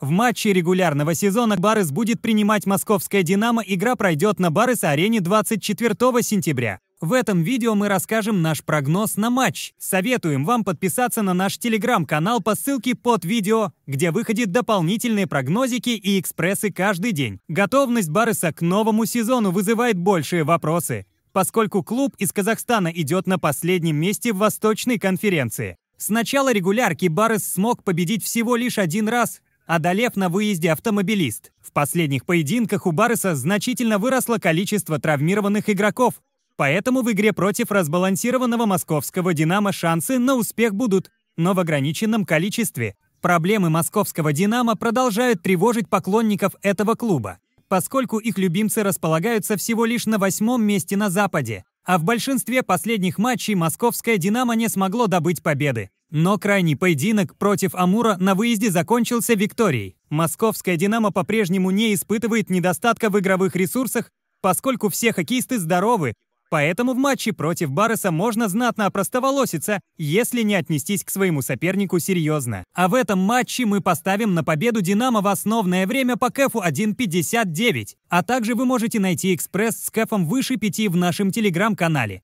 В матче регулярного сезона Барыс будет принимать московское «Динамо». Игра пройдет на Барыс-арене 24 сентября. В этом видео мы расскажем наш прогноз на матч. Советуем вам подписаться на наш телеграм-канал по ссылке под видео, где выходят дополнительные прогнозики и экспрессы каждый день. Готовность Барыса к новому сезону вызывает большие вопросы, поскольку клуб из Казахстана идет на последнем месте в Восточной конференции. С начала регулярки Барыс смог победить всего лишь один раз одолев на выезде автомобилист. В последних поединках у Барреса значительно выросло количество травмированных игроков, поэтому в игре против разбалансированного московского «Динамо» шансы на успех будут, но в ограниченном количестве. Проблемы московского «Динамо» продолжают тревожить поклонников этого клуба, поскольку их любимцы располагаются всего лишь на восьмом месте на Западе, а в большинстве последних матчей московское «Динамо» не смогло добыть победы. Но крайний поединок против Амура на выезде закончился викторией. Московская «Динамо» по-прежнему не испытывает недостатка в игровых ресурсах, поскольку все хоккеисты здоровы, поэтому в матче против Барреса можно знатно опростоволоситься, если не отнестись к своему сопернику серьезно. А в этом матче мы поставим на победу «Динамо» в основное время по кэфу 1.59, а также вы можете найти «Экспресс» с кэфом выше 5 в нашем телеграм-канале.